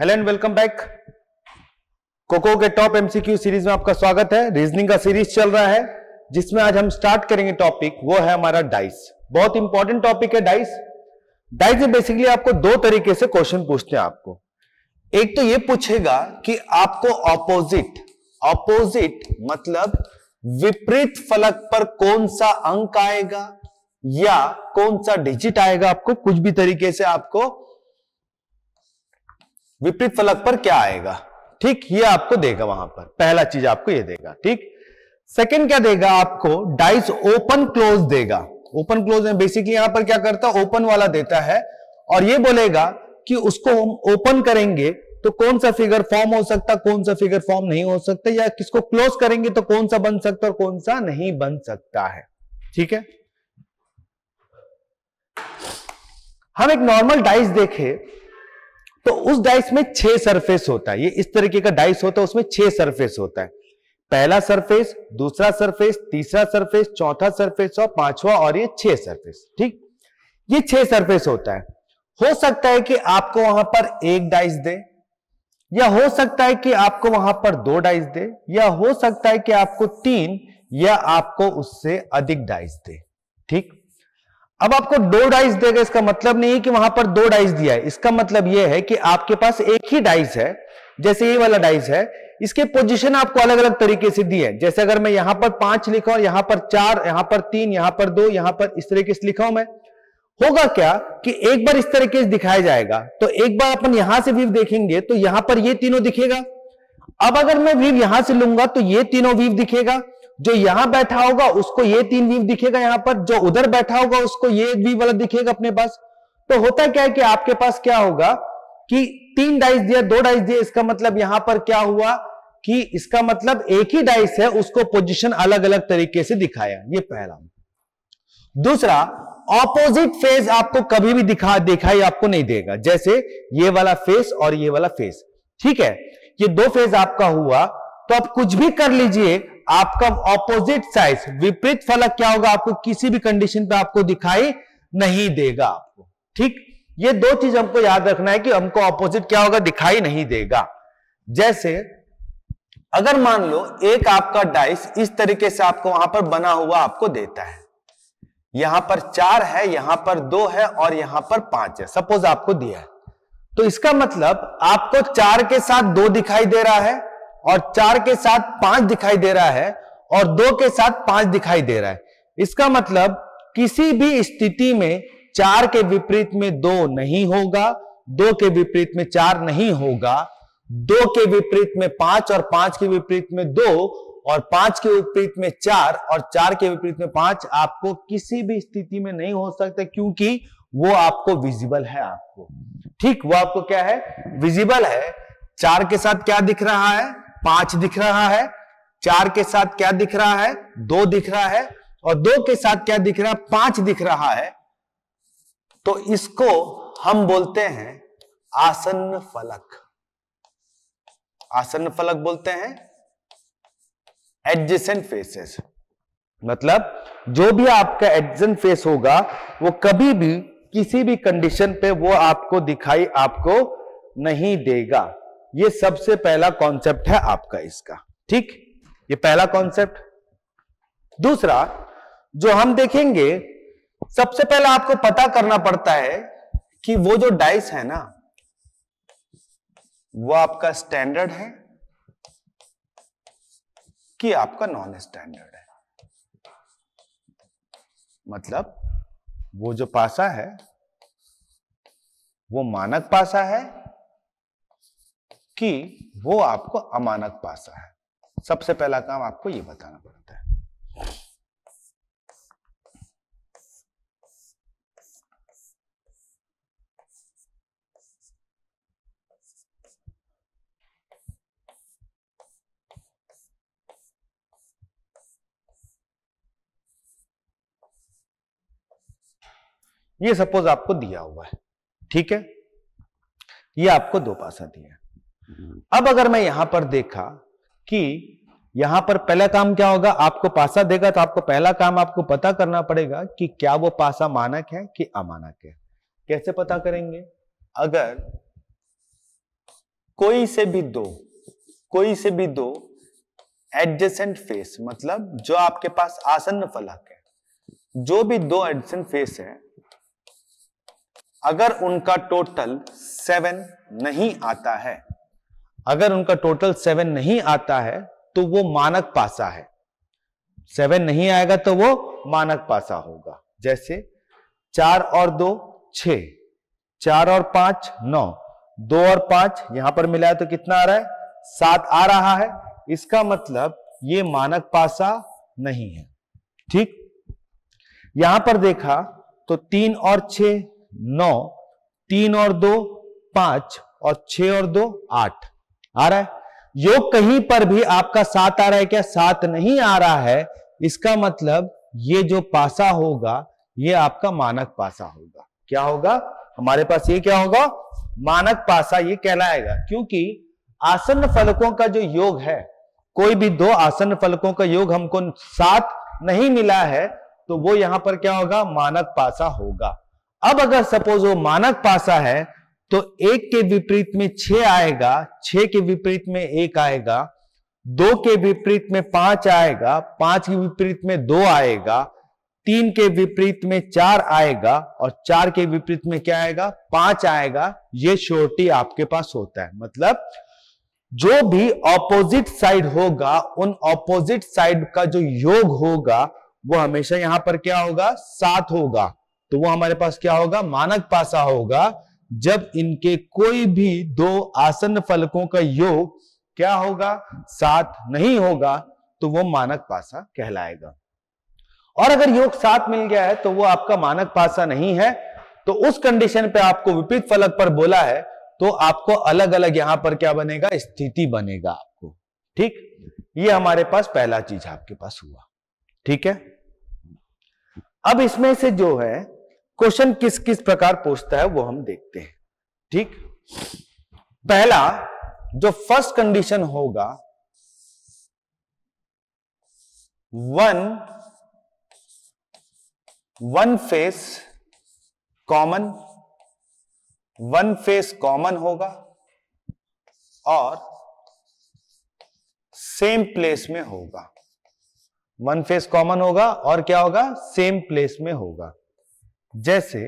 Hello and welcome back कोको के top MCQ series में आपका स्वागत है रीजनिंग का सीरीज चल रहा है जिसमें आज हम स्टार्ट करेंगे टॉपिक वो है हमारा डाइस बहुत इंपॉर्टेंट टॉपिक है डाइस डाइस में बेसिकली आपको दो तरीके से क्वेश्चन पूछते हैं आपको एक तो ये पूछेगा कि आपको ऑपोजिट ऑपोजिट मतलब विपरीत फलक पर कौन सा अंक आएगा या कौन सा डिजिट आएगा आपको कुछ भी तरीके से आपको विपरीत फलक पर क्या आएगा ठीक ये आपको देगा वहां पर पहला चीज आपको ये देगा ठीक सेकंड क्या देगा आपको डाइस ओपन क्लोज देगा ओपन क्लोज में बेसिकली यहां पर क्या करता है ओपन वाला देता है और ये बोलेगा कि उसको हम ओपन करेंगे तो कौन सा फिगर फॉर्म हो सकता कौन सा फिगर फॉर्म नहीं हो सकता या किसको क्लोज करेंगे तो कौन सा बन सकता और कौन सा नहीं बन सकता है ठीक है हम एक नॉर्मल डाइस देखें तो उस डाइस में छह सरफेस होता है ये इस तरीके का डाइस होता है उसमें छह सरफेस होता है पहला सरफेस दूसरा सरफेस तीसरा सरफेस चौथा सरफेस और पांचवा और ये छह सरफेस ठीक ये छह सरफेस होता है हो सकता है कि आपको वहां पर एक डाइस दे या हो सकता है कि आपको वहां पर दो डाइस दे या हो सकता है कि आपको तीन या आपको उससे अधिक डाइस दे ठीक अब आपको दो डाइस देगा इसका मतलब नहीं है कि वहां पर दो डाइस दिया है इसका मतलब यह है कि आपके पास एक ही डाइस है जैसे ये वाला डाइस है इसके पोजीशन आपको अलग अलग तरीके से दी है जैसे अगर मैं यहां पर पांच लिखा हूं यहां पर चार यहां पर तीन यहां पर दो यहां पर इस तरीके से लिखा हूं मैं होगा क्या कि एक बार इस तरीके से दिखाया जाएगा तो एक बार अपन यहां से व्यू देखेंगे तो यहां पर ये तीनों दिखेगा अब अगर मैं व्यू यहां से लूंगा तो ये तीनों व्यू दिखेगा जो यहां बैठा होगा उसको ये तीन वीव दिखेगा यहां पर जो उधर बैठा होगा उसको ये वी वाला दिखेगा अपने पास तो होता क्या है कि आपके पास क्या होगा कि तीन डाइस दिया दो डाइस दिया इसका मतलब यहां पर क्या हुआ कि इसका मतलब एक ही डाइस है उसको पोजिशन अलग अलग तरीके से दिखाया ये पहला दूसरा ऑपोजिट फेस आपको कभी भी दिखा दिखाई आपको नहीं देगा जैसे ये वाला फेस और ये वाला फेस ठीक है ये दो फेज आपका हुआ तो आप कुछ भी कर लीजिए आपका ऑपोजिट साइज विपरीत फलक क्या होगा आपको किसी भी कंडीशन पे आपको दिखाई नहीं देगा आपको ठीक ये दो चीज हमको याद रखना है कि हमको ऑपोजिट क्या होगा दिखाई नहीं देगा जैसे अगर मान लो एक आपका डाइस इस तरीके से आपको वहां पर बना हुआ आपको देता है यहां पर चार है यहां पर दो है और यहां पर पांच है सपोज आपको दिया है तो इसका मतलब आपको चार के साथ दो दिखाई दे रहा है और चार के साथ पांच दिखाई दे रहा है और दो के साथ पांच दिखाई दे रहा है इसका मतलब किसी भी स्थिति में चार के विपरीत में दो नहीं होगा दो के विपरीत में चार नहीं होगा दो के विपरीत में पांच और पांच के विपरीत में दो और पांच के विपरीत में चार और चार के विपरीत में पांच आपको किसी भी स्थिति में नहीं हो सकते क्योंकि वो आपको विजिबल है आपको ठीक वो आपको क्या है विजिबल है चार के साथ क्या दिख रहा है पांच दिख रहा है चार के साथ क्या दिख रहा है दो दिख रहा है और दो के साथ क्या दिख रहा है पांच दिख रहा है तो इसको हम बोलते हैं आसन्न फलक आसन्न फलक बोलते हैं एडजेसेंट फेसेस मतलब जो भी आपका एडजेंट फेस होगा वो कभी भी किसी भी कंडीशन पे वो आपको दिखाई आपको नहीं देगा ये सबसे पहला कॉन्सेप्ट है आपका इसका ठीक ये पहला कॉन्सेप्ट दूसरा जो हम देखेंगे सबसे पहला आपको पता करना पड़ता है कि वो जो डाइस है ना वो आपका स्टैंडर्ड है कि आपका नॉन स्टैंडर्ड है मतलब वो जो पासा है वो मानक पासा है कि वो आपको अमानक पासा है सबसे पहला काम आपको ये बताना पड़ता है ये सपोज आपको दिया हुआ है ठीक है ये आपको दो पासा दिया है अब अगर मैं यहां पर देखा कि यहां पर पहला काम क्या होगा आपको पासा देगा तो आपको पहला काम आपको पता करना पड़ेगा कि क्या वो पासा मानक है कि अमानक है कैसे पता करेंगे अगर कोई से भी दो कोई से भी दो एडजेसेंट फेस मतलब जो आपके पास आसन्न फलक है जो भी दो एडजेसेंट फेस है अगर उनका टोटल सेवन नहीं आता है अगर उनका टोटल सेवन नहीं आता है तो वो मानक पासा है सेवन नहीं आएगा तो वो मानक पासा होगा जैसे चार और दो छ चार और पांच नौ दो और पांच यहां पर मिला है तो कितना आ रहा है सात आ रहा है इसका मतलब ये मानक पासा नहीं है ठीक यहां पर देखा तो तीन और छ नौ तीन और दो पांच और छ और दो आठ आ रहा है योग कहीं पर भी आपका साथ आ रहा है क्या साथ नहीं आ रहा है इसका मतलब ये जो पासा होगा ये आपका मानक पासा होगा क्या होगा हमारे पास ये क्या होगा मानक पासा ये कहलाएगा क्योंकि आसन फलकों का जो योग है कोई भी दो आसन फलकों का योग हमको साथ नहीं मिला है तो वो यहां पर क्या होगा मानक पासा होगा अब अगर सपोज वो मानक पासा है तो एक के विपरीत में छ आएगा छ के विपरीत में एक आएगा दो के विपरीत में पांच आएगा पांच के विपरीत में दो आएगा तीन के विपरीत में चार आएगा और चार के विपरीत में क्या आएगा पांच आएगा ये श्योरिटी आपके पास होता है मतलब जो भी ऑपोजिट साइड होगा उन ऑपोजिट साइड का जो योग होगा वो हमेशा यहां पर क्या होगा सात होगा तो वो हमारे पास क्या होगा मानक पासा होगा जब इनके कोई भी दो आसन फलकों का योग क्या होगा साथ नहीं होगा तो वो मानक पासा कहलाएगा और अगर योग साथ मिल गया है तो वो आपका मानक पासा नहीं है तो उस कंडीशन पे आपको विपरीत फलक पर बोला है तो आपको अलग अलग यहां पर क्या बनेगा स्थिति बनेगा आपको ठीक ये हमारे पास पहला चीज आपके पास हुआ ठीक है अब इसमें से जो है क्वेश्चन किस किस प्रकार पूछता है वो हम देखते हैं ठीक पहला जो फर्स्ट कंडीशन होगा one one face common one face common होगा और सेम प्लेस में होगा वन फेस कॉमन होगा और क्या होगा सेम प्लेस में होगा जैसे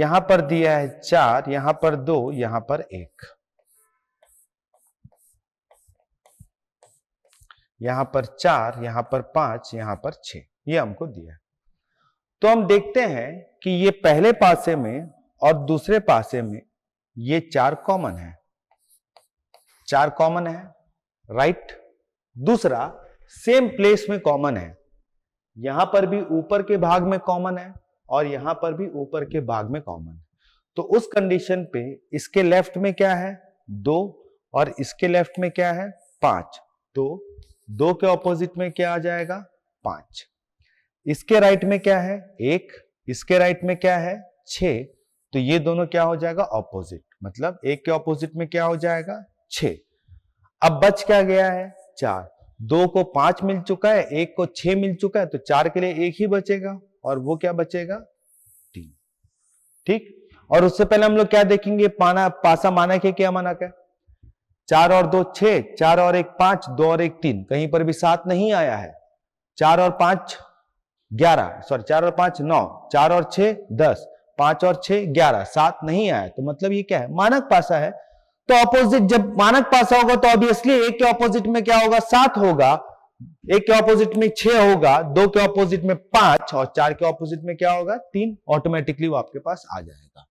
यहां पर दिया है चार यहां पर दो यहां पर एक यहां पर चार यहां पर पांच यहां पर छ ये हमको दिया है तो हम देखते हैं कि ये पहले पासे में और दूसरे पासे में ये चार कॉमन है चार कॉमन है राइट दूसरा सेम प्लेस में कॉमन है यहां पर भी ऊपर के भाग में कॉमन है और यहां पर भी ऊपर के भाग में कॉमन है तो उस कंडीशन पे इसके लेफ्ट में क्या है दो और इसके लेफ्ट में क्या है पांच तो दो के ऑपोजिट में क्या आ जाएगा पांच इसके राइट में क्या है एक इसके राइट में क्या है छ तो ये दोनों क्या हो जाएगा ऑपोजिट मतलब एक के ऑपोजिट में क्या हो जाएगा छ अब बच क्या गया है चार दो को पांच मिल चुका है एक को छह मिल चुका है तो चार के लिए एक ही बचेगा और वो क्या बचेगा तीन ठीक और उससे पहले हम लोग क्या देखेंगे पाना पासा मानक है क्या मानक है चार और दो छ चार और एक पांच दो और एक तीन कहीं पर भी सात नहीं आया है चार और पांच ग्यारह सॉरी चार और पांच नौ चार और छ दस पांच और छह ग्यारह सात नहीं आया तो मतलब ये क्या है मानक पासा है तो ऑपोजिट जब मानक पास होगा तो ऑब्वियसली एक के ऑपोजिट में क्या होगा सात होगा एक के ऑपोजिट में छह होगा दो के ऑपोजिट में पांच और चार के ऑपोजिट में क्या होगा तीन ऑटोमेटिकली वो आपके पास आ जाएगा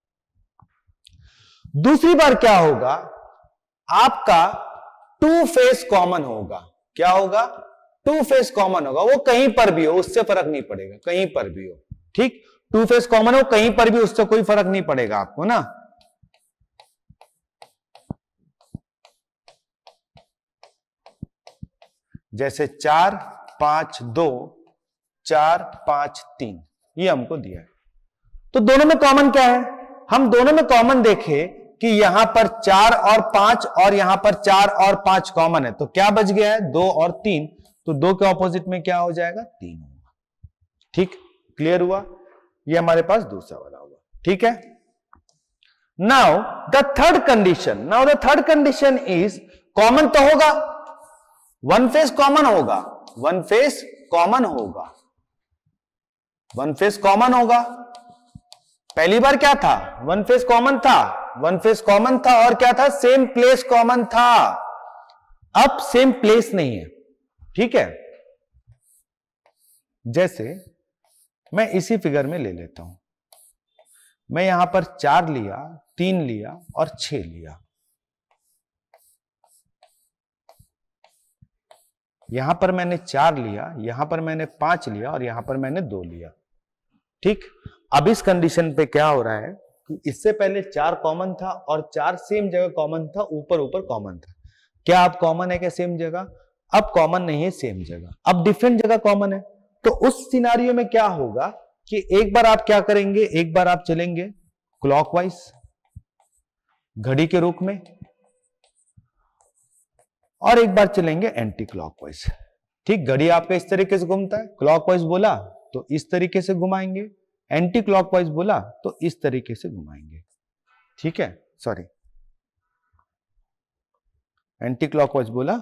दूसरी बार क्या होगा आपका टू फेस कॉमन होगा क्या होगा टू फेस कॉमन होगा वो कहीं पर भी हो उससे फर्क नहीं पड़ेगा कहीं पर भी हो ठीक टू फेस कॉमन हो कहीं पर भी उससे कोई फर्क नहीं पड़ेगा आपको ना जैसे चार पांच दो चार पांच तीन ये हमको दिया है तो दोनों में कॉमन क्या है हम दोनों में कॉमन देखे कि यहां पर चार और पांच और यहां पर चार और पांच कॉमन है तो क्या बच गया है दो और तीन तो दो के ऑपोजिट में क्या हो जाएगा तीन होगा ठीक क्लियर हुआ ये हमारे पास दूसरा वाला होगा ठीक है now the third condition now the third condition is common तो होगा वन फेस कॉमन होगा वन फेस कॉमन होगा वन फेस कॉमन होगा पहली बार क्या था वन फेस कॉमन था वन फेस कॉमन था और क्या था सेम प्लेस कॉमन था अब सेम प्लेस नहीं है ठीक है जैसे मैं इसी फिगर में ले लेता हूं मैं यहां पर चार लिया तीन लिया और छह लिया यहां पर मैंने चार लिया यहां पर मैंने पांच लिया और यहां पर मैंने दो लिया ठीक अब इस कंडीशन पे क्या हो रहा है कि इससे पहले चार कॉमन था और चार सेम जगह कॉमन था ऊपर ऊपर कॉमन था क्या अब कॉमन है क्या सेम जगह अब कॉमन नहीं है सेम जगह अब डिफरेंट जगह कॉमन है तो उस सिनारियो में क्या होगा कि एक बार आप क्या करेंगे एक बार आप चलेंगे क्लॉकवाइज घड़ी के रूप में और एक बार चलेंगे एंटी क्लॉकवाइज ठीक घड़ी आपका इस तरीके से घूमता है क्लॉकवाइज बोला तो इस तरीके से घुमाएंगे एंटी क्लॉकवाइज बोला तो इस तरीके से घुमाएंगे ठीक है सॉरी एंटी क्लॉकवाइज बोला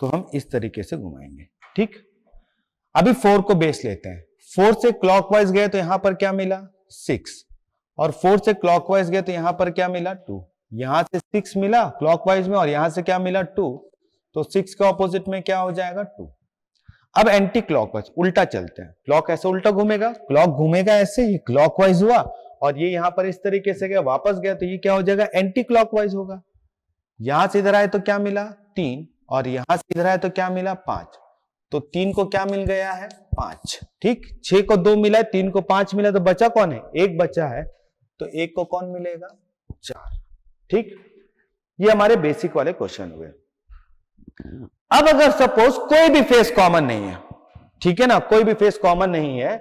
तो हम इस तरीके से घुमाएंगे ठीक अभी फोर को बेस लेते हैं फोर से क्लॉकवाइज गए तो यहां पर क्या मिला सिक्स और फोर से क्लॉकवाइज गए तो यहां पर क्या मिला टू यहां से सिक्स मिला क्लॉकवाइज में और यहां से क्या मिला टू तो सिक्स के ऑपोजिट में क्या हो जाएगा टू अब एंटी क्लॉकवाइज उल्टा चलते हैं क्लॉक ऐसे उल्टा घूमेगा क्लॉक घूमेगा ऐसे ये क्लॉकवाइज हुआ और ये यहां पर इस तरीके से गया वापस गया तो ये क्या हो जाएगा एंटी क्लॉकवाइज होगा यहां से इधर आए तो क्या मिला तीन और यहां से इधर आए तो क्या मिला पांच तो तीन को क्या मिल गया है पांच ठीक छह को दो मिला है तीन को पांच मिला तो बचा कौन है एक बचा है तो एक को कौन मिलेगा चार ठीक ये हमारे बेसिक वाले क्वेश्चन हुए हाँ। अब अगर सपोज कोई भी फेस कॉमन नहीं है ठीक है ना कोई भी फेस कॉमन नहीं है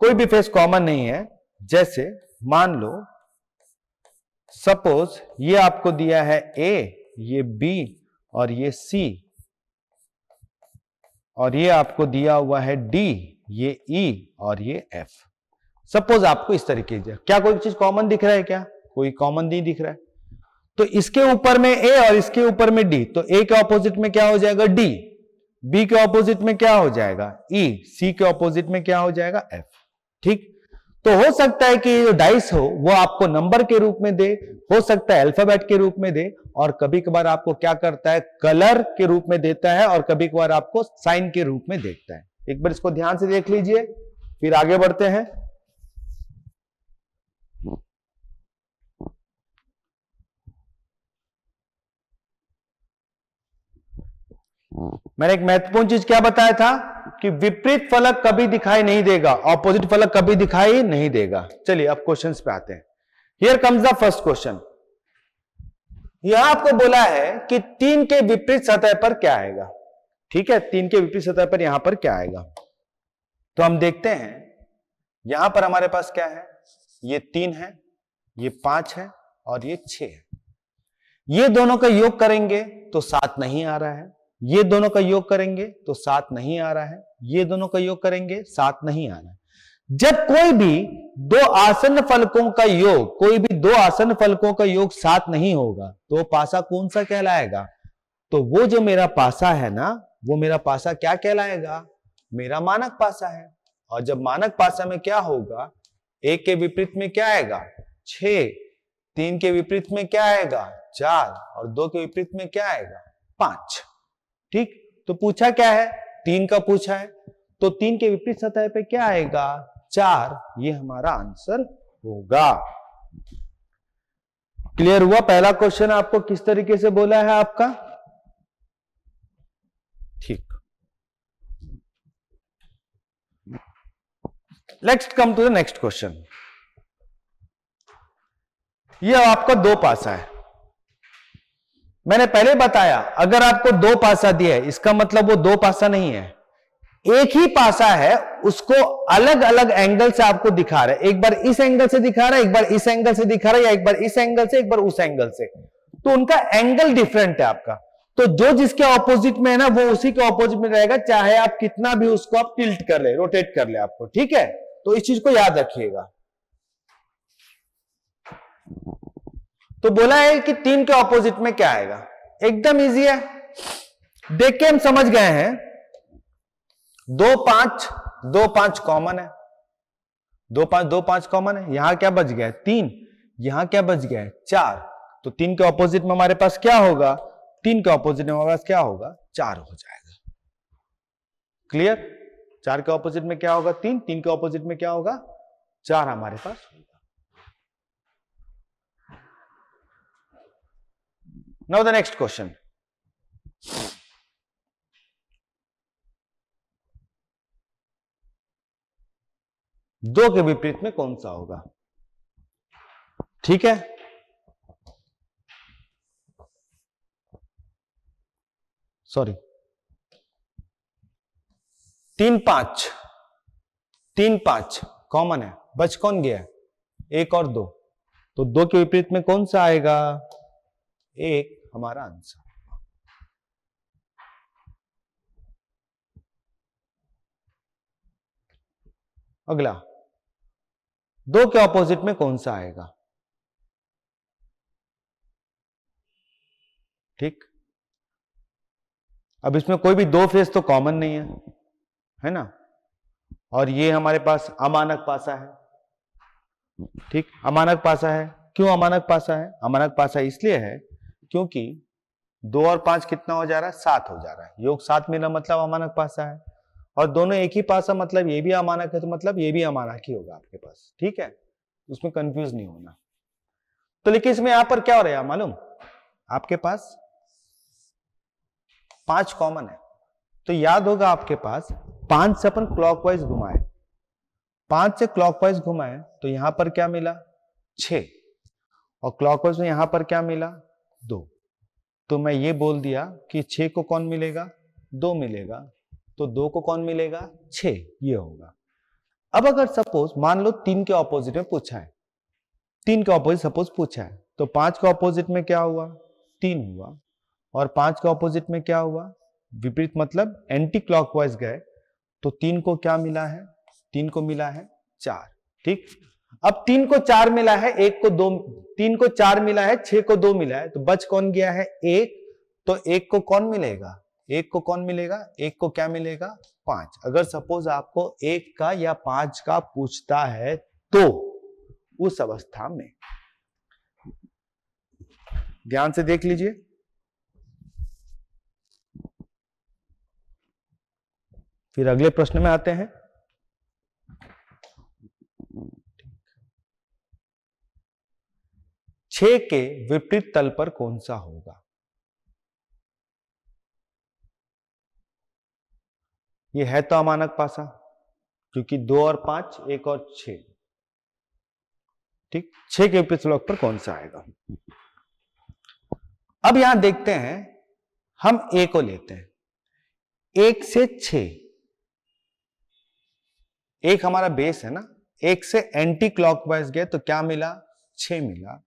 कोई भी फेस कॉमन नहीं है जैसे मान लो सपोज ये आपको दिया है ए ये बी और ये सी और ये आपको दिया हुआ है डी ये ई e और ये एफ सपोज आपको इस तरीके से क्या कोई चीज कॉमन दिख रहा है क्या कोई कॉमन नहीं दिख रहा है तो इसके ऊपर में ए और इसके ऊपर में डी तो ए के ऑपोजिट में क्या हो जाएगा डी बी के ऑपोजिट में क्या हो जाएगा ई e, सी के ऑपोजिट में क्या हो जाएगा एफ ठीक तो हो सकता है कि जो डाइस हो वो आपको नंबर के रूप में दे हो सकता है अल्फाबेट के रूप में दे और कभी कभार आपको क्या करता है कलर के रूप में देता है और कभी कभार आपको साइन के रूप में देखता है एक बार इसको ध्यान से देख लीजिए फिर आगे बढ़ते हैं मैंने एक महत्वपूर्ण चीज क्या बताया था कि विपरीत फलक कभी दिखाई नहीं देगा ऑपोजिट फलक कभी दिखाई नहीं देगा चलिए अब क्वेश्चन पे आते हैं here comes the first question यहां आपको बोला है कि तीन के विपरीत सतह पर क्या आएगा ठीक है तीन के विपरीत सतह पर यहां पर क्या आएगा तो हम देखते हैं यहां पर हमारे पास क्या है ये तीन है ये पांच है और ये छे है ये दोनों का योग करेंगे तो सात नहीं आ रहा है ये दोनों का योग करेंगे तो सात नहीं आ रहा है ये दोनों का योग करेंगे सात नहीं आ रहा है जब कोई भी दो आसन फलकों का योग कोई भी दो आसन फलकों का योग सात नहीं होगा तो पासा कौन सा कहलाएगा तो वो जो मेरा पासा है ना वो मेरा पासा क्या कहलाएगा मेरा मानक पासा है और जब मानक पासा में क्या होगा एक के विपरीत में क्या आएगा छ तीन के विपरीत में क्या आएगा चार और दो के विपरीत में क्या आएगा पांच ठीक तो पूछा क्या है तीन का पूछा है तो तीन के विपरीत सतह पे क्या आएगा चार ये हमारा आंसर होगा क्लियर हुआ पहला क्वेश्चन आपको किस तरीके से बोला है आपका ठीक next come to the next question ये आपका दो पासा है मैंने पहले बताया अगर आपको दो पासा दिया है इसका मतलब वो दो पासा नहीं है एक ही पासा है उसको अलग अलग एंगल से आपको दिखा रहा है एक बार इस एंगल से दिखा रहा है एक बार इस एंगल से दिखा रहा है या एक बार इस एंगल से एक बार उस एंगल से तो उनका एंगल डिफरेंट है आपका तो जो जिसके ऑपोजिट में है ना वो उसी के ऑपोजिट में रहेगा चाहे आप कितना भी उसको आप टिल्ट कर ले रोटेट कर ले आपको ठीक है तो इस चीज को याद रखिएगा तो बोला है कि तीन के ऑपोजिट में क्या आएगा एकदम इजी है देख के हम समझ गए हैं दो पांच दो पांच कॉमन है दो पांच दो पांच कॉमन है यहां क्या बच गया है? तीन यहां क्या बच गया है चार तो तीन के ऑपोजिट में हमारे पास क्या होगा तीन के ऑपोजिट में हमारे पास क्या होगा चार हो जाएगा क्लियर चार के ऑपोजिट में क्या होगा तीन तीन के ऑपोजिट में क्या होगा चार हमारे पास होगा now the next question दो के विपरीत में कौन सा होगा ठीक है सॉरी तीन पांच तीन पांच कॉमन है बच कौन गया एक और दो तो दो के विपरीत में कौन सा आएगा एक हमारा आंसर अगला दो के ऑपोजिट में कौन सा आएगा ठीक अब इसमें कोई भी दो फेस तो कॉमन नहीं है है ना और ये हमारे पास अमानक पासा है ठीक अमानक पासा है क्यों अमानक पासा है अमानक पासा इसलिए है क्योंकि दो और पांच कितना हो जा रहा है सात हो जा रहा है योग सात मिला मतलब अमानक पासा है और दोनों एक ही पासा मतलब ये भी अमानक है तो मतलब ये भी अमानक ही होगा आपके पास ठीक है उसमें कंफ्यूज नहीं होना तो लेकिन इसमें यहां पर क्या हो रहा है मालूम आपके पास पांच कॉमन है तो याद होगा आपके पास पांच से अपन क्लॉकवाइज घुमाए पांच से क्लॉकवाइज घुमाए तो यहां पर क्या मिला छ और क्लॉकवाइज में यहां पर क्या मिला दो तो मैं ये बोल दिया कि छ को कौन मिलेगा दो मिलेगा तो दो को कौन मिलेगा छ ये होगा अब अगर सपोज मान लो तीन के ऑपोजिट में पूछा है तीन के ऑपोजिट सपोज पूछा है तो पांच के ऑपोजिट में क्या हुआ तीन हुआ और पांच के ऑपोजिट में क्या हुआ विपरीत मतलब एंटी क्लॉकवाइज गए तो तीन को क्या मिला है तीन को मिला है चार ठीक अब तीन को चार मिला है एक को दो तीन को चार मिला है छह को दो मिला है तो बच कौन गया है एक तो एक को कौन मिलेगा एक को कौन मिलेगा एक को क्या मिलेगा पांच अगर सपोज आपको एक का या पांच का पूछता है तो उस अवस्था में ध्यान से देख लीजिए फिर अगले प्रश्न में आते हैं छह के विपरीत तल पर कौन सा होगा ये है तो अमानक पासा क्योंकि दो और पांच एक और छ ठीक छ के विपरीत लोक पर कौन सा आएगा अब यहां देखते हैं हम ए को लेते हैं एक से छ एक हमारा बेस है ना एक से एंटी क्लॉकवाइज गए तो क्या मिला छ मिला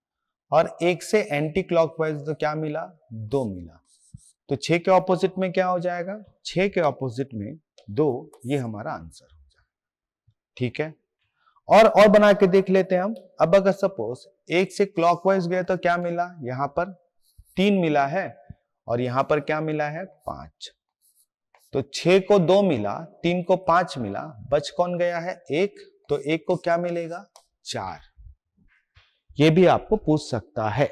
और एक से एंटी क्लॉकवाइज तो क्या मिला दो मिला तो छ के ऑपोजिट में क्या हो जाएगा छ के ऑपोजिट में दो ये हमारा आंसर हो जाएगा ठीक है और और बना के देख लेते हैं हम अब अगर सपोज एक से क्लॉकवाइज गए तो क्या मिला यहां पर तीन मिला है और यहां पर क्या मिला है पांच तो छ को दो मिला तीन को पांच मिला बच कौन गया है एक तो एक को क्या मिलेगा चार ये भी आपको पूछ सकता है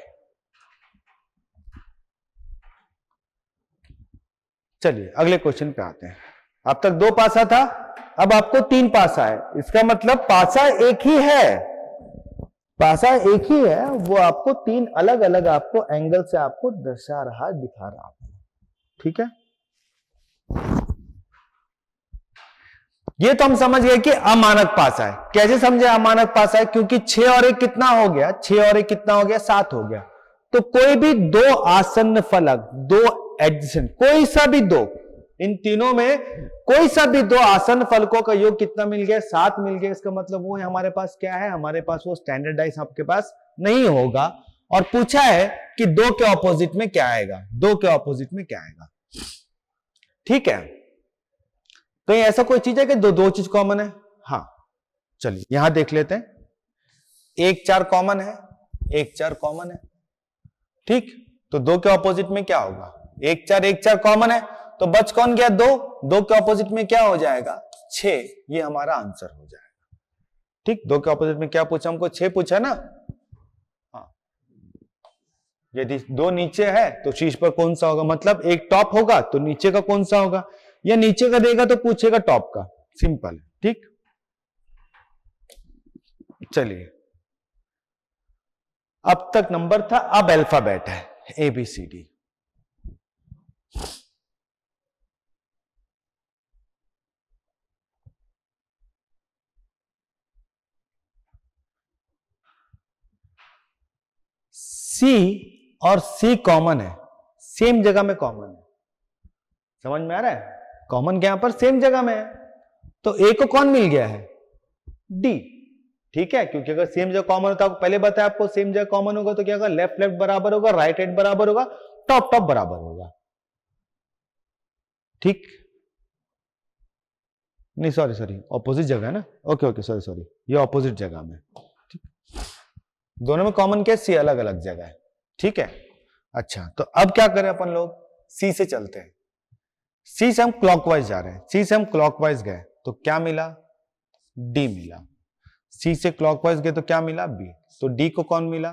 चलिए अगले क्वेश्चन पे आते हैं अब तक दो पासा था अब आपको तीन पासा है इसका मतलब पासा एक ही है पासा एक ही है वो आपको तीन अलग अलग आपको एंगल से आपको दर्शा रहा दिखा रहा ठीक है ये तो हम समझ गए कि अमानक पासा है कैसे समझे अमानक पासा है क्योंकि छह और एक कितना हो गया छह और एक कितना हो गया सात हो गया तो कोई भी दो आसन्न फलक दो एडजेंट कोई सा भी दो इन तीनों में कोई सा भी दो आसन फलकों का योग कितना मिल गया सात मिल गया इसका मतलब वो हमारे पास क्या है हमारे पास वो स्टैंडर्डाइज आपके पास नहीं होगा और पूछा है कि दो के ऑपोजिट में क्या आएगा दो के ऑपोजिट में क्या आएगा ठीक है कहीं ऐसा कोई चीज है कि दो दो चीज कॉमन है हाँ चलिए यहां देख लेते हैं एक चार कॉमन है एक चार कॉमन है ठीक तो दो के ऑपोजिट में क्या होगा एक चार एक चार कॉमन है तो बच कौन गया दो दो के ऑपोजिट में क्या हो जाएगा छे ये हमारा आंसर हो जाएगा ठीक दो के ऑपोजिट में क्या पूछा हमको छे पूछा ना हाँ यदि दो नीचे है तो शीश पर कौन सा होगा मतलब एक टॉप होगा तो नीचे का कौन सा होगा या नीचे का देगा तो पूछेगा टॉप का सिंपल है ठीक चलिए अब तक नंबर था अब अल्फाबेट है A B C D C और सी कॉमन है सेम जगह में कॉमन है समझ में आ रहा है कॉमन क्या पर सेम जगह में है तो ए को कौन मिल गया है डी ठीक है क्योंकि अगर सेम जगह कॉमन होता है पहले बताया आपको सेम जगह कॉमन होगा तो क्या होगा लेफ्ट लेफ्ट बराबर होगा राइट राइट बराबर होगा टॉप टॉप बराबर होगा ठीक नहीं सॉरी सॉरी ऑपोजिट जगह है ना ओके ओके सॉरी सॉरी ये ऑपोजिट जगह में दोनों में कॉमन क्या सी अलग अलग जगह है ठीक है अच्छा तो अब क्या करें अपन लोग सी से चलते हैं सी से हम क्लॉकवाइज जा रहे हैं सी से हम क्लॉकवाइज गए तो क्या मिला डी मिला सी से क्लॉकवाइज गए तो क्या मिला बी तो डी को कौन मिला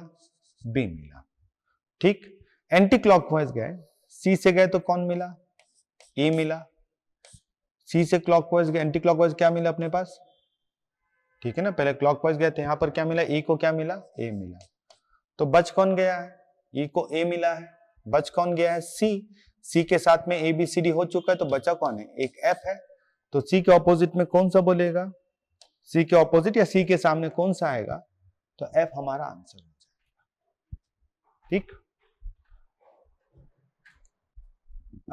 बी मिला ठीक एंटी क्लॉकवाइज गए सी से गए तो कौन मिला ए मिला सी से क्लॉकवाइज गए एंटी क्लॉकवाइज क्या मिला अपने पास ठीक है ना पहले क्लॉकवाइज गए थे यहां पर क्या मिला ई e को क्या मिला ए मिला तो बच कौन गया है ई e को ए मिला है बच कौन गया है सी सी के साथ में ए बी सी डी हो चुका है तो बचा कौन है एक एफ है तो सी के ऑपोजिट में कौन सा बोलेगा सी के ऑपोजिट या सी के सामने कौन सा आएगा तो एफ हमारा आंसर हो जाएगा ठीक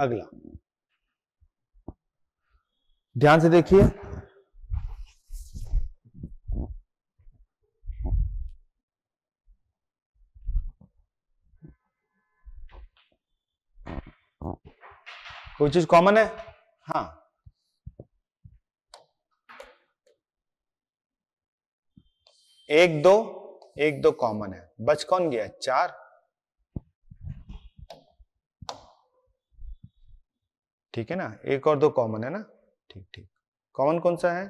अगला ध्यान से देखिए कोई चीज कॉमन है हाँ एक दो एक दो कॉमन है बच कौन गया चार ठीक है ना एक और दो कॉमन है ना ठीक ठीक कॉमन कौन सा है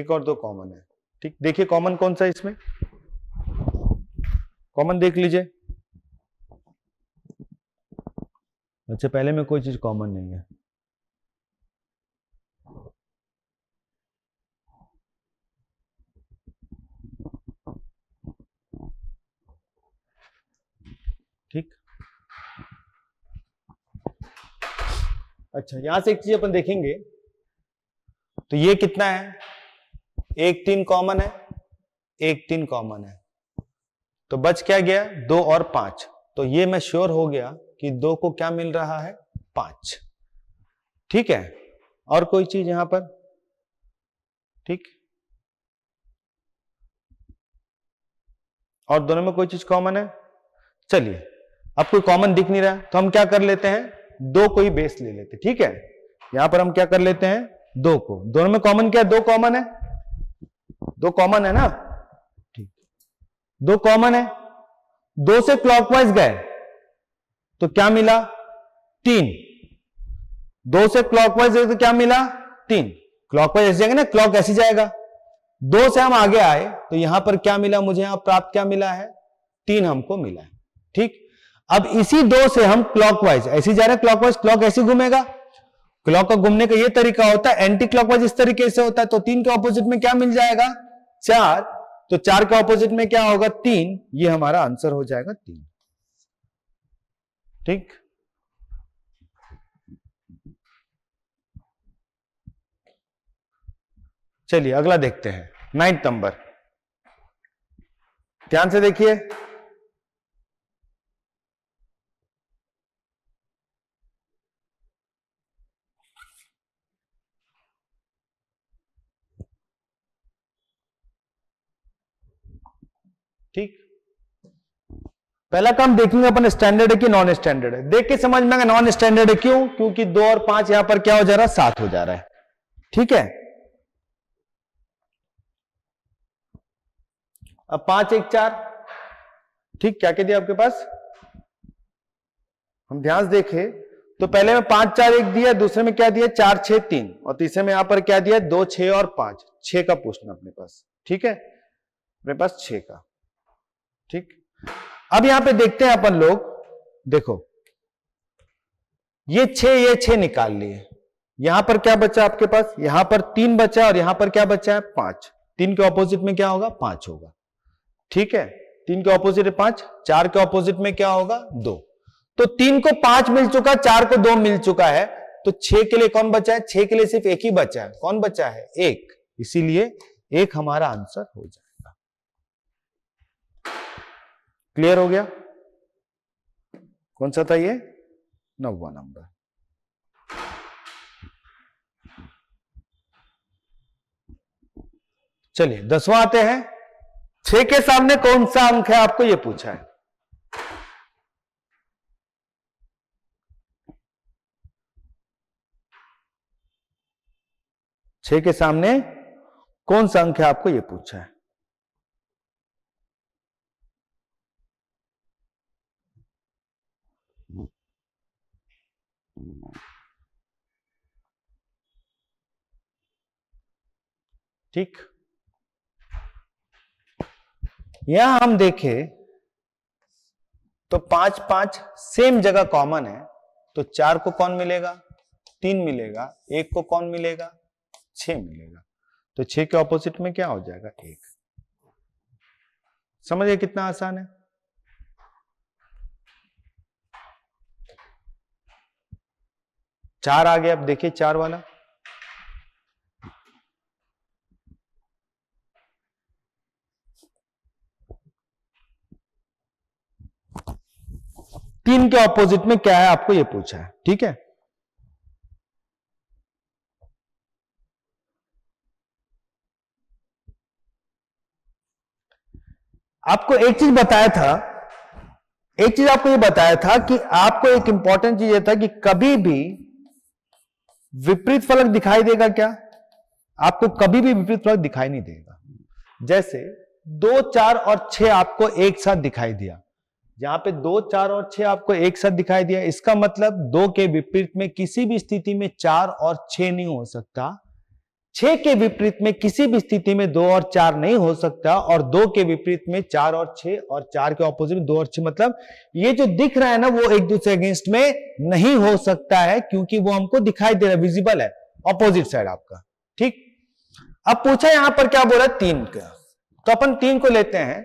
एक और दो कॉमन है ठीक देखिए कॉमन कौन सा है इसमें कॉमन देख लीजिए उससे पहले में कोई चीज़ कॉमन नहीं है ठीक अच्छा यहां से एक चीज अपन देखेंगे तो ये कितना है एक तीन कॉमन है एक तीन कॉमन है तो बच क्या गया दो और पांच तो ये मैं श्योर हो गया कि दो को क्या मिल रहा है पांच ठीक है और कोई चीज यहां पर ठीक और दोनों में कोई चीज कॉमन है चलिए अब कोई कॉमन दिख नहीं रहा तो हम क्या कर लेते हैं दो को ही बेस ले लेते ठीक है यहां पर हम क्या कर लेते हैं दो को दोनों में कॉमन क्या है दो कॉमन है दो कॉमन है ना ठीक दो कॉमन है दो से क्लॉकवाइज गए तो क्या मिला तीन दो से क्लॉकवाइज तो क्या मिला तीन क्लॉकवाइज ऐसे ना क्लॉक ऐसे जाएगा दो से हम आगे आए तो यहां पर क्या मिला मुझे यहां प्राप्त क्या मिला है तीन हमको मिला है ठीक अब इसी दो से हम क्लॉकवाइज ऐसे जा रहे हैं क्लॉकवाइज क्लॉक ऐसे घूमेगा क्लॉक का घूमने का ये तरीका होता है एंटी क्लॉकवाइज इस तरीके से होता है तो तीन के ऑपोजिट में क्या मिल जाएगा चार तो चार के ऑपोजिट में क्या होगा तीन ये हमारा आंसर हो जाएगा तीन ठीक चलिए अगला देखते हैं नाइन्थ नंबर ध्यान से देखिए ठीक पहला काम देखेंगे अपन स्टैंडर्ड है कि नॉन स्टैंडर्ड है देख के समझ में आएगा नॉन स्टैंडर्ड है क्यों क्योंकि दो और पांच यहां पर क्या हो जा रहा है सात हो जा रहा है ठीक है अब पांच एक चार ठीक क्या कह दिया आपके पास हम ध्यान से देखे तो पहले में पांच चार एक दिया दूसरे में क्या दिया चार छह तीन और तीसरे में यहां पर क्या दिया दो छ और पांच छ का प्रश्न अपने पास ठीक है मेरे पास छ का ठीक अब यहां पे देखते हैं अपन लोग देखो ये छे ये छे निकाल लिए यहां पर क्या बचा आपके पास यहां पर तीन बचा और यहां पर क्या बचा है पांच तीन के ऑपोजिट में क्या होगा पांच होगा ठीक है तीन के ऑपोजिट है पांच चार के ऑपोजिट में क्या होगा दो तो तीन को पांच मिल चुका चार को दो मिल चुका है तो छह के लिए कौन बचा है छह के लिए सिर्फ एक ही बचा है कौन बचा है एक इसीलिए एक हमारा आंसर हो जाए क्लियर हो गया कौन सा था ये नौवा नंबर चलिए दसवां आते हैं छह के सामने कौन सा अंक है आपको ये पूछा है छह के सामने कौन सा अंक है आपको ये पूछा है ठीक यहां हम देखे तो पांच पांच सेम जगह कॉमन है तो चार को कौन मिलेगा तीन मिलेगा एक को कौन मिलेगा छ मिलेगा तो छ के ऑपोजिट में क्या हो जाएगा एक समझिए कितना आसान है चार आ गया अब देखिए चार वाला तीन के ऑपोजिट में क्या है आपको ये पूछा है ठीक है आपको एक चीज बताया था एक चीज आपको ये बताया था कि आपको एक इंपॉर्टेंट चीज यह था कि कभी भी विपरीत फलक दिखाई देगा क्या आपको कभी भी विपरीत फलक दिखाई नहीं देगा जैसे दो चार और छह आपको एक साथ दिखाई दिया जहां पे दो चार और छह आपको एक साथ दिखाई दिया इसका मतलब दो के विपरीत में किसी भी स्थिति में चार और छह नहीं हो सकता छह के विपरीत में किसी भी स्थिति में दो और चार नहीं हो सकता और दो के विपरीत में चार और छह और चार के ऑपोजिट दो और छह मतलब ये जो दिख रहा है ना वो एक दूसरे अगेंस्ट में नहीं हो सकता है क्योंकि वो हमको दिखाई दे रहा है विजिबल है ऑपोजिट साइड आपका ठीक अब पूछा यहां पर क्या बोला तीन का तो अपन तीन को लेते हैं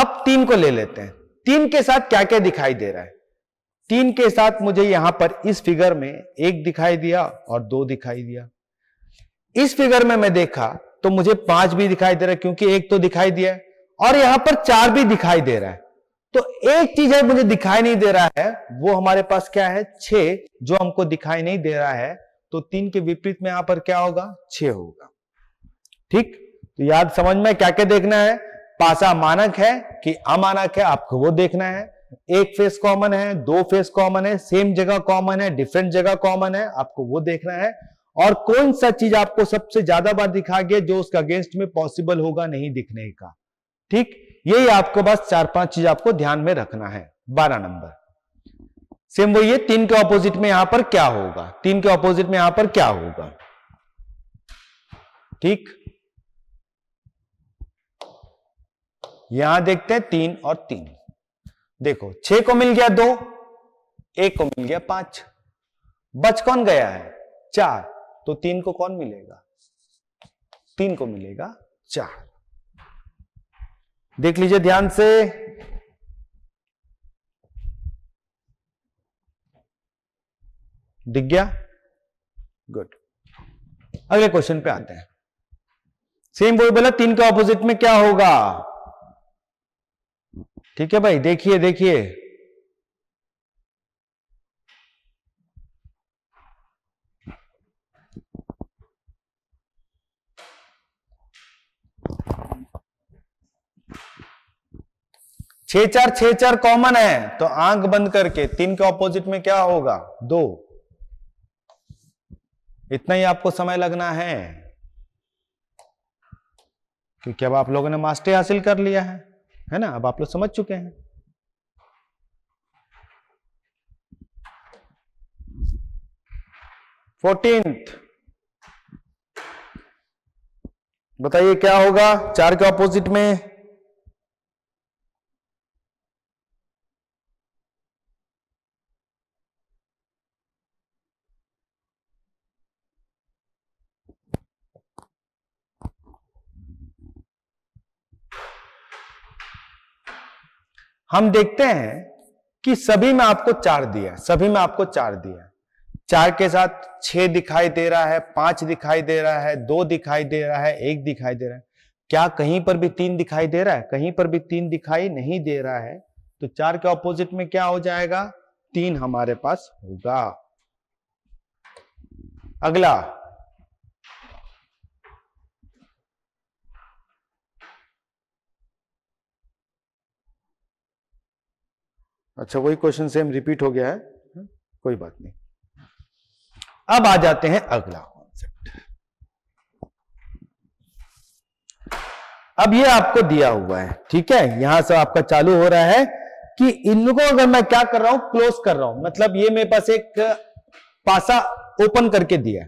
अब तीन को ले लेते हैं तीन के साथ क्या क्या दिखाई दे रहा है तीन के साथ मुझे यहां पर इस फिगर में एक दिखाई दिया और दो दिखाई दिया इस फिगर में मैं देखा तो मुझे पांच भी दिखाई दे रहा है क्योंकि एक तो दिखाई दिया है और यहां पर चार भी दिखाई दे रहा है तो एक चीज है मुझे दिखाई नहीं दे रहा है वो हमारे पास क्या है छ जो हमको दिखाई नहीं दे रहा है तो तीन के विपरीत में यहां पर क्या होगा छ होगा ठीक तो याद समझ में क्या क्या देखना है पासा मानक है कि अमानक है आपको वो देखना है एक फेस कॉमन है दो फेस कॉमन है सेम जगह कॉमन है डिफरेंट जगह कॉमन है आपको वो देखना है और कौन सा चीज आपको सबसे ज्यादा बार दिखा गया जो उसका अगेंस्ट में पॉसिबल होगा नहीं दिखने का ठीक यही आपको बस चार पांच चीज आपको ध्यान में रखना है बारह नंबर सेम वो ये तीन के ऑपोजिट में यहां पर क्या होगा तीन के ऑपोजिट में यहां पर क्या होगा ठीक यहां देखते हैं तीन और तीन देखो छह को मिल गया दो एक को मिल गया पांच बच कौन गया है चार तो तीन को कौन मिलेगा तीन को मिलेगा चार देख लीजिए ध्यान से दिख गया गुड अगले क्वेश्चन पे आते हैं सेम वही बोला तीन के ऑपोजिट में क्या होगा ठीक है भाई देखिए देखिए छह चार छह चार कॉमन है तो आंख बंद करके तीन के ऑपोजिट में क्या होगा दो इतना ही आपको समय लगना है क्योंकि अब आप लोगों ने मास्टरी हासिल कर लिया है है ना अब आप लोग समझ चुके हैं फोर्टींथ बताइए क्या होगा चार के ऑपोजिट में हम देखते हैं कि सभी में आपको चार दिया सभी में आपको चार दिया चार के साथ छह दिखाई दे रहा है पांच दिखाई दे रहा है दो दिखाई दे रहा है एक दिखाई दे रहा है क्या कहीं पर भी तीन दिखाई दे रहा है कहीं पर भी तीन दिखाई नहीं दे रहा है तो चार के ऑपोजिट में क्या हो जाएगा तीन हमारे पास होगा अगला अच्छा वही क्वेश्चन सेम रिपीट हो गया है कोई बात नहीं अब आ जाते हैं अगला कॉन्सेप्ट अब ये आपको दिया हुआ है ठीक है यहां से आपका चालू हो रहा है कि इनको अगर मैं क्या कर रहा हूं क्लोज कर रहा हूं मतलब ये मेरे पास एक पासा ओपन करके दिया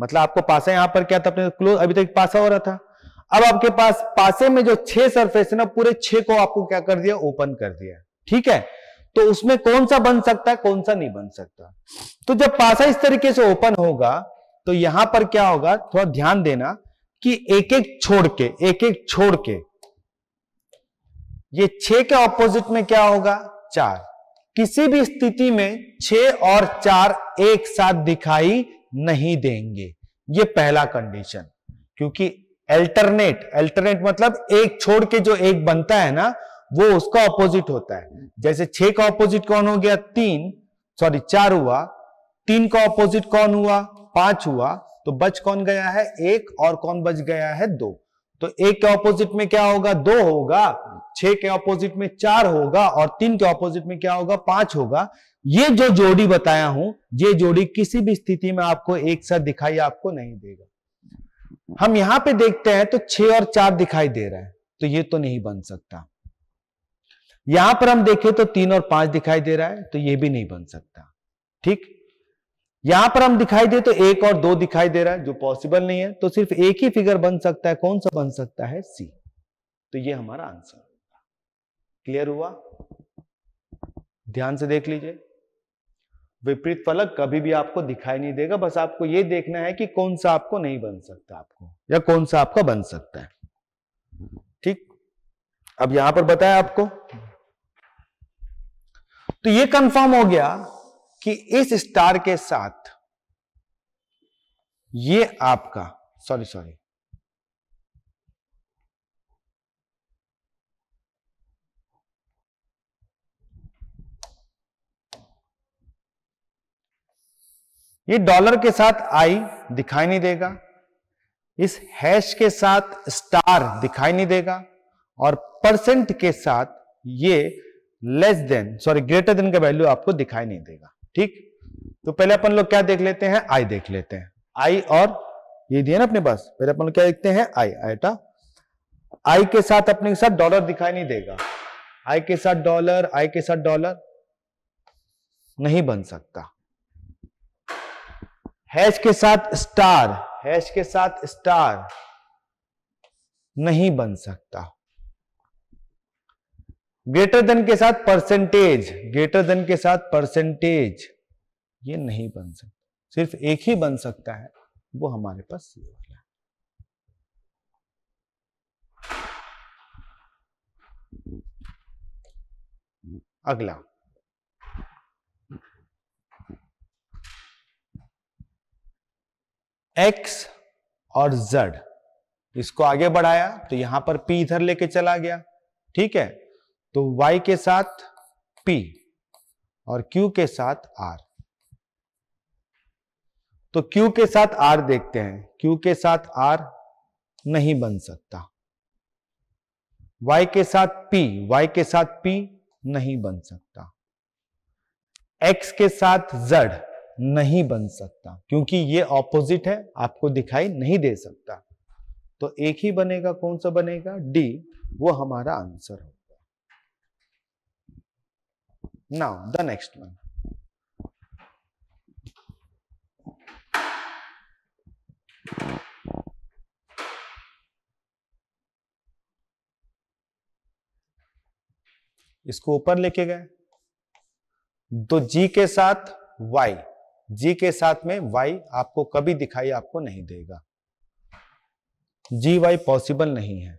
मतलब आपको पासा यहां पर क्या था अपने क्लोज अभी तक तो पासा हो रहा था अब आपके पास पासे में जो छह सरफेस है ना पूरे छह को आपको क्या कर दिया ओपन कर दिया ठीक है तो उसमें कौन सा बन सकता है कौन सा नहीं बन सकता तो जब पासा इस तरीके से ओपन होगा तो यहां पर क्या होगा थोड़ा ध्यान देना कि एक एक छोड़ के एक एक छोड़ के ये छे के ऑपोजिट में क्या होगा चार किसी भी स्थिति में छे और चार एक साथ दिखाई नहीं देंगे ये पहला कंडीशन क्योंकि अल्टरनेट अल्टरनेट मतलब एक छोड़ के जो एक बनता है ना वो उसका ऑपोजिट होता है जैसे छह का ऑपोजिट कौन हो गया तीन सॉरी चार हुआ तीन का ऑपोजिट कौन हुआ पांच हुआ तो बच कौन गया है एक और कौन बच गया है दो तो एक के ऑपोजिट में क्या होगा दो होगा छह के ऑपोजिट में चार होगा और तीन के ऑपोजिट में क्या होगा पांच होगा ये जो जोड़ी बताया हूं ये जोड़ी किसी भी स्थिति में आपको एक साथ दिखाई आपको नहीं देगा हम यहां पे देखते हैं तो छह और चार दिखाई दे रहा है तो ये तो नहीं बन सकता यहां पर हम देखें तो तीन और पांच दिखाई दे रहा है तो यह भी नहीं बन सकता ठीक यहां पर हम दिखाई दे तो एक और दो दिखाई दे रहा है जो पॉसिबल नहीं है तो सिर्फ एक ही फिगर बन सकता है कौन सा बन सकता है सी तो ये हमारा आंसर होगा क्लियर हुआ ध्यान से देख लीजिए विपरीत फलक कभी भी आपको दिखाई नहीं देगा बस आपको ये देखना है कि कौन सा आपको नहीं बन सकता आपको या कौन सा आपका बन सकता है ठीक अब यहां पर बताया आपको तो ये कंफर्म हो गया कि इस स्टार के साथ ये आपका सॉरी सॉरी ये डॉलर के साथ आई दिखाई नहीं देगा इस हैश के साथ स्टार दिखाई नहीं देगा और परसेंट के साथ ये less than sorry greater than का वैल्यू आपको दिखाई नहीं देगा ठीक तो पहले अपन लोग क्या देख लेते हैं आई देख लेते हैं आई और ये दिया ना अपने पास पहले अपन लोग क्या देखते हैं आई आईटा आई के साथ अपने के साथ डॉलर दिखाई नहीं देगा आई के साथ डॉलर आई के साथ डॉलर नहीं बन सकता हैश के साथ स्टार हैश के साथ स्टार नहीं बन सकता ग्रेटर देन के साथ परसेंटेज ग्रेटर देन के साथ परसेंटेज ये नहीं बन सकता सिर्फ एक ही बन सकता है वो हमारे पास ये वाला अगला एक्स और जेड इसको आगे बढ़ाया तो यहां पर पी इधर लेके चला गया ठीक है तो y के साथ p और q के साथ r तो q के साथ r देखते हैं q के साथ r नहीं बन सकता y के साथ p y के साथ p नहीं बन सकता x के साथ z नहीं बन सकता क्योंकि ये ऑपोजिट है आपको दिखाई नहीं दे सकता तो एक ही बनेगा कौन सा बनेगा डी वो हमारा आंसर होगा Now, the next one. इसको ऊपर लेके गए तो जी के साथ वाई जी के साथ में वाई आपको कभी दिखाई आपको नहीं देगा जी वाई पॉसिबल नहीं है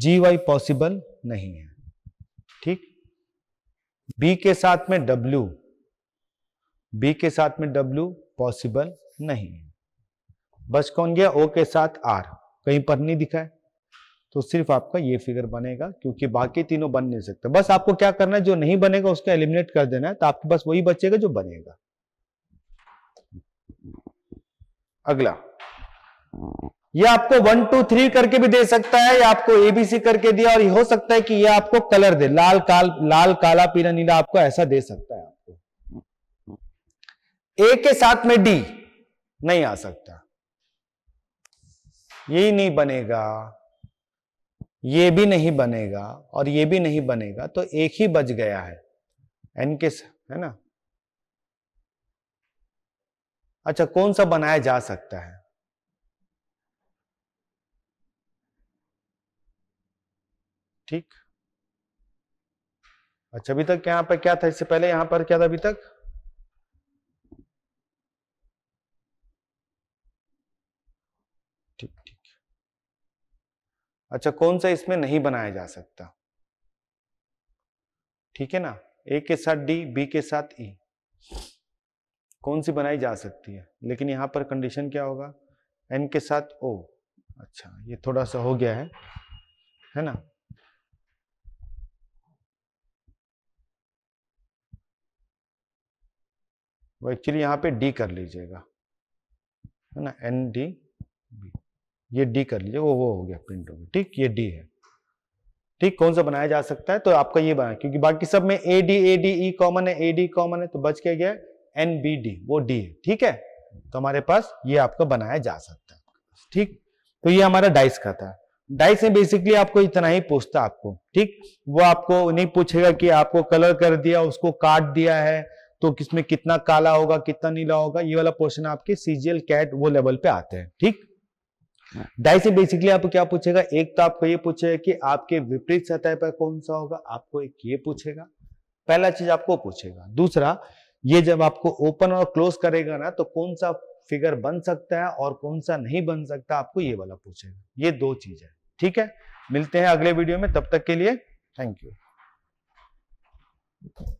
जी वाई पॉसिबल नहीं है बी के साथ में डब्ल्यू बी के साथ में डब्ल्यू पॉसिबल नहीं है बस कौन गया ओ के साथ आर कहीं पर नहीं दिखा है तो सिर्फ आपका ये फिगर बनेगा क्योंकि बाकी तीनों बन नहीं सकते बस आपको क्या करना है जो नहीं बनेगा उसका एलिमिनेट कर देना है तो आपके पास वही बचेगा जो बनेगा अगला ये आपको वन टू थ्री करके भी दे सकता है या आपको एबीसी करके दिया और ये हो सकता है कि ये आपको कलर दे लाल काल लाल काला पीला नीला आपको ऐसा दे सकता है आपको ए के साथ में डी नहीं आ सकता यही नहीं बनेगा ये भी नहीं बनेगा और ये भी नहीं बनेगा तो एक ही बच गया है एन के है ना अच्छा कौन सा बनाया जा सकता है ठीक अच्छा अभी तक यहां पर क्या था इससे पहले यहां पर क्या था अभी तक ठीक ठीक अच्छा कौन सा इसमें नहीं बनाया जा सकता ठीक है ना ए के साथ डी बी के साथ ई e। कौन सी बनाई जा सकती है लेकिन यहां पर कंडीशन क्या होगा एन के साथ ओ अच्छा ये थोड़ा सा हो गया है है ना वो एक्चुअली यहाँ पे डी कर लीजिएगा है ना एन डी बी ये डी कर लीजिए वो वो हो गया प्रिंट हो गया ठीक ये डी है ठीक कौन सा बनाया जा सकता है तो आपका ये बना क्योंकि बाकी सब में A D A D E common है ए डी कॉमन है तो बच के गया एन बी डी वो डी है ठीक है तो हमारे पास ये आपका बनाया जा सकता है ठीक तो ये हमारा डाइस का था डाइस में बेसिकली आपको इतना ही पूछता आपको ठीक वो आपको नहीं पूछेगा कि आपको कलर कर दिया उसको काट दिया है तो किसमें कितना काला होगा कितना नीला होगा ये वाला पोर्शन आपके सीजीएल कैट वो लेवल पे आते हैं ठीक डाई से बेसिकली आपको क्या पूछेगा एक तो आपको ये पूछेगा कि आपके विपरीत सतह पर कौन सा होगा आपको एक ये पूछेगा पहला चीज आपको पूछेगा दूसरा ये जब आपको ओपन और क्लोज करेगा ना तो कौन सा फिगर बन सकता है और कौन सा नहीं बन सकता आपको ये वाला पूछेगा ये दो चीज है ठीक है मिलते हैं अगले वीडियो में तब तक के लिए थैंक यू